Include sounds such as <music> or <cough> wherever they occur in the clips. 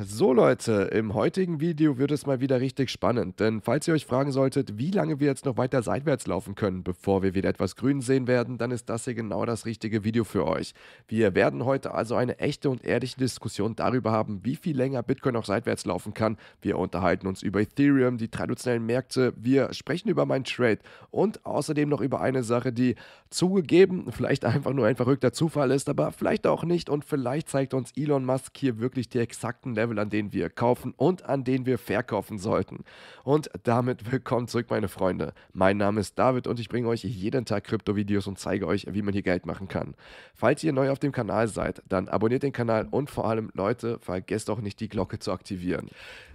So Leute, im heutigen Video wird es mal wieder richtig spannend, denn falls ihr euch fragen solltet, wie lange wir jetzt noch weiter seitwärts laufen können, bevor wir wieder etwas grün sehen werden, dann ist das hier genau das richtige Video für euch. Wir werden heute also eine echte und ehrliche Diskussion darüber haben, wie viel länger Bitcoin noch seitwärts laufen kann. Wir unterhalten uns über Ethereum, die traditionellen Märkte, wir sprechen über mein Trade und außerdem noch über eine Sache, die zugegeben vielleicht einfach nur ein verrückter Zufall ist, aber vielleicht auch nicht und vielleicht zeigt uns Elon Musk hier wirklich die exakten Level Level, an denen wir kaufen und an denen wir verkaufen sollten. Und damit willkommen zurück, meine Freunde. Mein Name ist David und ich bringe euch jeden Tag Krypto-Videos und zeige euch, wie man hier Geld machen kann. Falls ihr neu auf dem Kanal seid, dann abonniert den Kanal und vor allem, Leute, vergesst auch nicht, die Glocke zu aktivieren.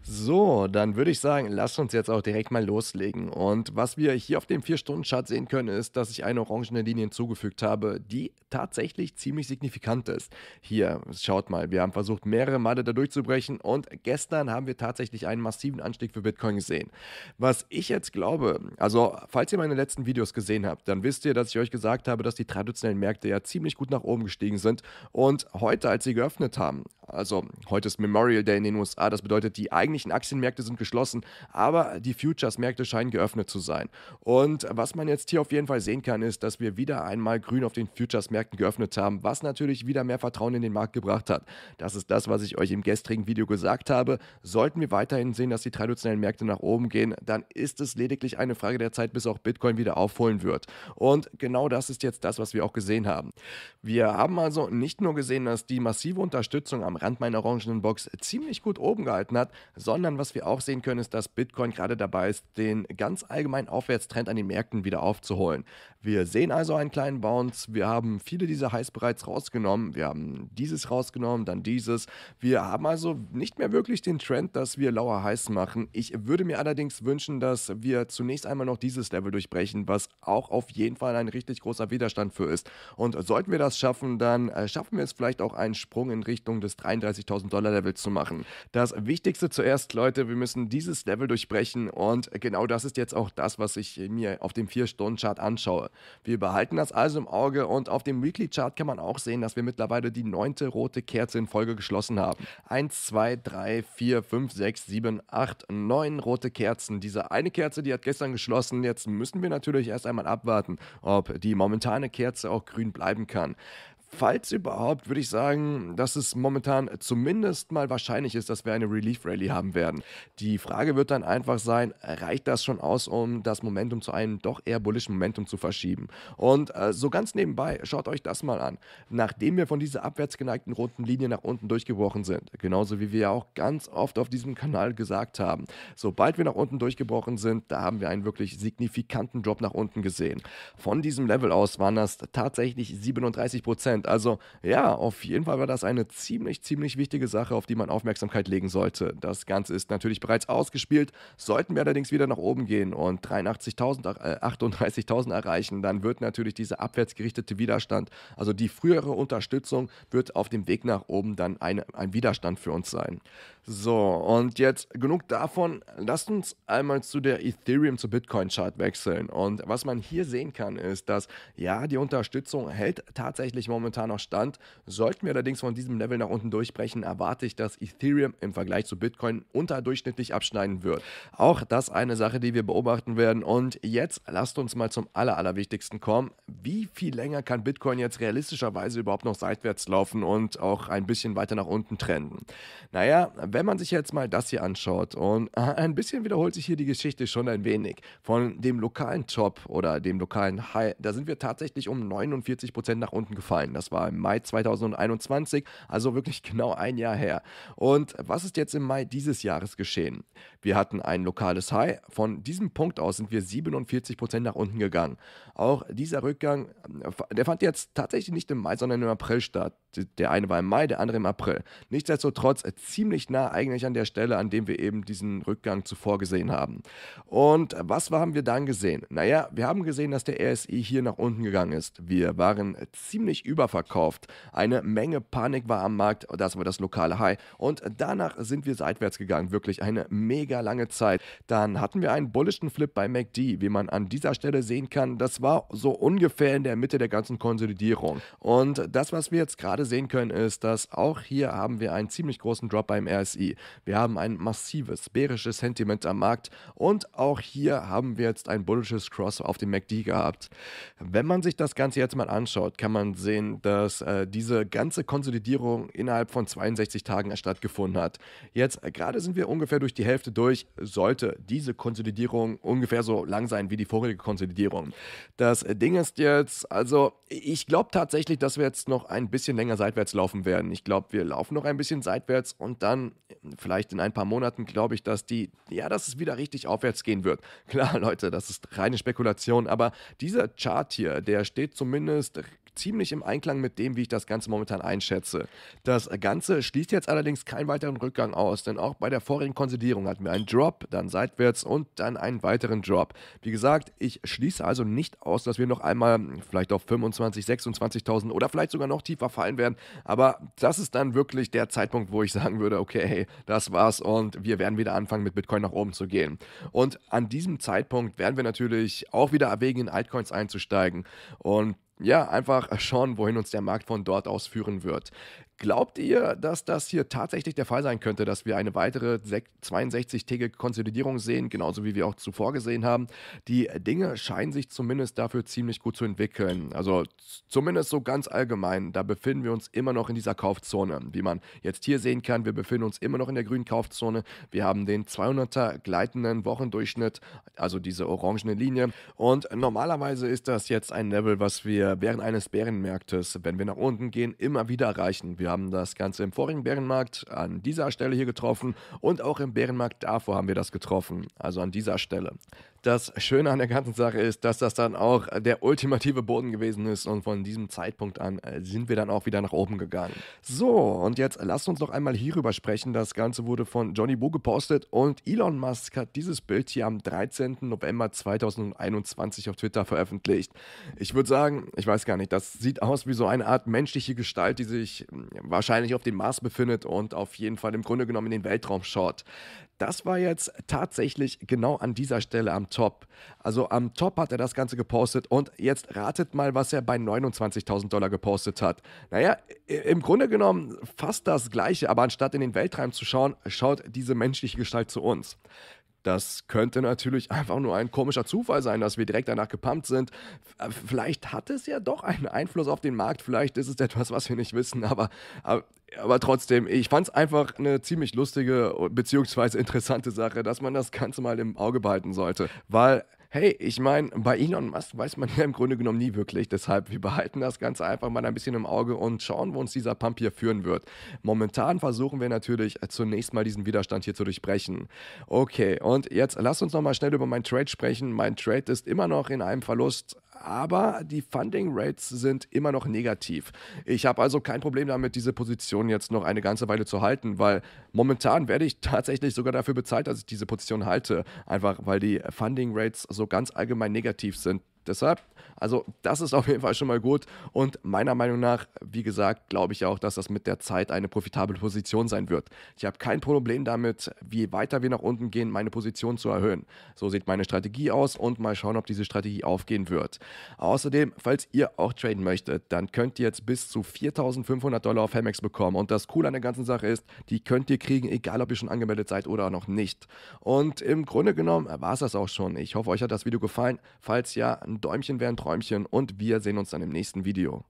So, dann würde ich sagen, lasst uns jetzt auch direkt mal loslegen. Und was wir hier auf dem 4-Stunden-Chart sehen können, ist, dass ich eine orangene Linie hinzugefügt habe, die tatsächlich ziemlich signifikant ist. Hier, schaut mal, wir haben versucht, mehrere Male da durchzubrechen sprechen. Und gestern haben wir tatsächlich einen massiven Anstieg für Bitcoin gesehen. Was ich jetzt glaube, also falls ihr meine letzten Videos gesehen habt, dann wisst ihr, dass ich euch gesagt habe, dass die traditionellen Märkte ja ziemlich gut nach oben gestiegen sind. Und heute, als sie geöffnet haben, also heute ist Memorial Day in den USA, das bedeutet, die eigentlichen Aktienmärkte sind geschlossen, aber die Futures-Märkte scheinen geöffnet zu sein. Und was man jetzt hier auf jeden Fall sehen kann, ist, dass wir wieder einmal grün auf den Futures-Märkten geöffnet haben, was natürlich wieder mehr Vertrauen in den Markt gebracht hat. Das ist das, was ich euch im gestrigen vorherigen Video gesagt habe, sollten wir weiterhin sehen, dass die traditionellen Märkte nach oben gehen, dann ist es lediglich eine Frage der Zeit, bis auch Bitcoin wieder aufholen wird. Und genau das ist jetzt das, was wir auch gesehen haben. Wir haben also nicht nur gesehen, dass die massive Unterstützung am Rand meiner orangenen Box ziemlich gut oben gehalten hat, sondern was wir auch sehen können, ist, dass Bitcoin gerade dabei ist, den ganz allgemeinen Aufwärtstrend an den Märkten wieder aufzuholen. Wir sehen also einen kleinen Bounce. Wir haben viele dieser Highs bereits rausgenommen. Wir haben dieses rausgenommen, dann dieses. Wir haben also also nicht mehr wirklich den Trend, dass wir lauer heiß machen. Ich würde mir allerdings wünschen, dass wir zunächst einmal noch dieses Level durchbrechen, was auch auf jeden Fall ein richtig großer Widerstand für ist. Und sollten wir das schaffen, dann äh, schaffen wir es vielleicht auch einen Sprung in Richtung des 33.000 Dollar Levels zu machen. Das Wichtigste zuerst, Leute, wir müssen dieses Level durchbrechen und genau das ist jetzt auch das, was ich mir auf dem 4-Stunden-Chart anschaue. Wir behalten das also im Auge und auf dem Weekly-Chart kann man auch sehen, dass wir mittlerweile die neunte rote Kerze in Folge geschlossen haben. Ein 2, 3, 4, 5, 6, 7, 8, 9 rote Kerzen. Diese eine Kerze, die hat gestern geschlossen. Jetzt müssen wir natürlich erst einmal abwarten, ob die momentane Kerze auch grün bleiben kann. Falls überhaupt, würde ich sagen, dass es momentan zumindest mal wahrscheinlich ist, dass wir eine Relief Rally haben werden. Die Frage wird dann einfach sein, reicht das schon aus, um das Momentum zu einem doch eher bullischen Momentum zu verschieben? Und äh, so ganz nebenbei, schaut euch das mal an. Nachdem wir von dieser abwärts geneigten roten Linie nach unten durchgebrochen sind, genauso wie wir ja auch ganz oft auf diesem Kanal gesagt haben, sobald wir nach unten durchgebrochen sind, da haben wir einen wirklich signifikanten Drop nach unten gesehen. Von diesem Level aus waren das tatsächlich 37 Prozent. Deutschland. Also ja, auf jeden Fall war das eine ziemlich, ziemlich wichtige Sache, auf die man Aufmerksamkeit legen sollte. Das Ganze ist natürlich bereits ausgespielt. Sollten wir allerdings wieder nach oben gehen und 83.000, äh, 38.000 erreichen, dann wird natürlich dieser abwärts gerichtete Widerstand, also die frühere Unterstützung, wird auf dem Weg nach oben dann eine, ein Widerstand für uns sein. So, und jetzt genug davon. Lasst uns einmal zu der Ethereum zu Bitcoin-Chart wechseln. Und was man hier sehen kann, ist, dass ja, die Unterstützung hält tatsächlich momentan momentan noch stand. Sollten wir allerdings von diesem Level nach unten durchbrechen, erwarte ich, dass Ethereum im Vergleich zu Bitcoin unterdurchschnittlich abschneiden wird. Auch das eine Sache, die wir beobachten werden. Und jetzt lasst uns mal zum aller, allerwichtigsten kommen. Wie viel länger kann Bitcoin jetzt realistischerweise überhaupt noch seitwärts laufen und auch ein bisschen weiter nach unten trenden? Naja, wenn man sich jetzt mal das hier anschaut und <laughs> ein bisschen wiederholt sich hier die Geschichte schon ein wenig von dem lokalen Top oder dem lokalen High, da sind wir tatsächlich um 49% nach unten gefallen. Das das war im Mai 2021, also wirklich <laughs> genau ein Jahr her. Und was ist jetzt im Mai dieses Jahres geschehen? Wir hatten ein lokales High. Von diesem Punkt aus sind wir 47 nach unten gegangen. Auch dieser Rückgang, der fand jetzt tatsächlich nicht im Mai, sondern im April statt der eine war im Mai, der andere im April. Nichtsdestotrotz äh, ziemlich nah eigentlich an der Stelle, an dem wir eben diesen Rückgang zuvor gesehen haben. Und äh, was haben wir dann gesehen? Naja, wir haben gesehen, dass der RSI hier nach unten gegangen ist. Wir waren äh, ziemlich überverkauft. Eine Menge Panik war am Markt, das war das lokale High. Und danach sind wir seitwärts gegangen, wirklich eine mega lange Zeit. Dann hatten wir einen bullischen Flip bei MACD, wie man an dieser Stelle sehen kann. Das war so ungefähr in der Mitte der ganzen Konsolidierung. Und das, was wir jetzt gerade gerade sehen können, ist, dass auch hier haben wir einen ziemlich großen Drop beim RSI. Wir haben ein massives bärisches Sentiment am Markt und auch hier haben wir jetzt ein bullisches Cross auf dem MACD gehabt. Wenn man sich das Ganze jetzt mal anschaut, kann man sehen, dass äh, diese ganze Konsolidierung innerhalb von 62 Tagen stattgefunden hat. Jetzt äh, gerade sind wir ungefähr durch die Hälfte durch, sollte diese Konsolidierung ungefähr so lang sein wie die vorige Konsolidierung. Das äh, Ding ist jetzt, also ich glaube tatsächlich, dass wir jetzt noch ein bisschen länger länger seitwärts laufen werden. Ich glaube, wir laufen noch ein bisschen seitwärts und dann, vielleicht in ein paar Monaten, glaube ich, dass die, ja, dass es wieder richtig aufwärts gehen wird. <laughs> Klar, Leute, das ist reine Spekulation, aber dieser Chart hier, der steht zumindest ziemlich im Einklang mit dem, wie ich das Ganze momentan einschätze. Das Ganze schließt jetzt allerdings keinen weiteren Rückgang aus, denn auch bei der vorigen Konsolidierung hatten wir einen Drop, dann seitwärts und dann einen weiteren Drop. Wie gesagt, ich schließe also nicht aus, dass wir noch einmal vielleicht auf 25, 26.000 oder vielleicht sogar noch tiefer fallen werden, aber das ist dann wirklich der Zeitpunkt, wo ich sagen würde, okay, das war's und wir werden wieder anfangen mit Bitcoin nach oben zu gehen. Und an diesem Zeitpunkt werden wir natürlich auch wieder erwägen, in Altcoins einzusteigen. Und ja, einfach schauen, wohin uns der Markt von dort aus führen wird. Glaubt ihr, dass das hier tatsächlich der Fall sein könnte, dass wir eine weitere 62-tägige Konsolidierung sehen, genauso wie wir auch zuvor gesehen haben? Die Dinge scheinen sich zumindest dafür ziemlich gut zu entwickeln. Also zumindest so ganz allgemein, da befinden wir uns immer noch in dieser Kaufzone. Wie man jetzt hier sehen kann, wir befinden uns immer noch in der grünen Kaufzone. Wir haben den 200er gleitenden Wochendurchschnitt, also diese orangene Linie. Und normalerweise ist das jetzt ein Level, was wir während eines Bärenmärktes, wenn wir nach unten gehen, immer wieder erreichen. Wir haben das Ganze im vorigen Bärenmarkt an dieser Stelle hier getroffen und auch im Bärenmarkt davor haben wir das getroffen, also an dieser Stelle. Das Schöne an der ganzen Sache ist, dass das dann auch der ultimative Boden gewesen ist und von diesem Zeitpunkt an äh, sind wir dann auch wieder nach oben gegangen. So, und jetzt lasst uns noch einmal hierüber sprechen. Das Ganze wurde von Johnny Boo gepostet und Elon Musk hat dieses Bild hier am 13. November 2021 auf Twitter veröffentlicht. Ich würde sagen, ich weiß gar nicht, das sieht aus wie so eine Art menschliche Gestalt, die sich hm, wahrscheinlich auf dem Mars befindet und auf jeden Fall im Grunde genommen in den Weltraum schaut. Das war jetzt tatsächlich genau an dieser Stelle am Top. Also am Top hat er das Ganze gepostet und jetzt ratet mal, was er bei 29.000 Dollar gepostet hat. Naja, im Grunde genommen fast das Gleiche, aber anstatt in den Weltraum zu schauen, schaut diese menschliche Gestalt zu uns. Das könnte natürlich einfach nur ein komischer Zufall sein, dass wir direkt danach gepumpt sind. Vielleicht hat es ja doch einen Einfluss auf den Markt, vielleicht ist es etwas, was wir nicht wissen, aber, aber, aber trotzdem, ich fand es einfach eine ziemlich lustige bzw. interessante Sache, dass man das Ganze mal im Auge behalten sollte, weil Hey, ich meine, bei Elon Musk weiß man <laughs> ja im Grunde genommen nie wirklich. Deshalb, wir behalten das Ganze einfach mal ein bisschen im Auge und schauen, wo uns dieser Pump hier führen wird. Momentan versuchen wir natürlich äh, zunächst mal diesen Widerstand hier zu durchbrechen. Okay, und jetzt lass uns nochmal schnell über mein Trade sprechen. Mein Trade ist immer noch in einem Verlust aber die Funding Rates sind immer noch negativ. Ich habe also kein Problem damit, diese Position jetzt noch eine ganze Weile zu halten, weil momentan werde ich <laughs> tatsächlich sogar dafür bezahlt, dass ich diese Position halte, einfach weil die Funding Rates so ganz allgemein negativ sind. Deshalb, also das ist auf jeden Fall schon mal gut. Und meiner Meinung nach, wie gesagt, glaube ich auch, dass das mit der Zeit eine profitable Position sein wird. Ich habe kein Problem damit, wie weiter wir nach unten gehen, meine Position zu erhöhen. So sieht meine Strategie aus und mal schauen, ob diese Strategie aufgehen wird. Außerdem, falls ihr auch traden möchtet, dann könnt ihr jetzt bis zu 4500 Dollar auf Hemex bekommen. Und das Coole an der ganzen Sache ist, die könnt ihr kriegen, egal ob ihr schon angemeldet seid oder noch nicht. Und im Grunde genommen war es das auch schon. Ich hoffe, euch hat das Video gefallen. Falls ja, ein Däumchen wäre ein Träumchen und wir sehen uns dann im nächsten Video.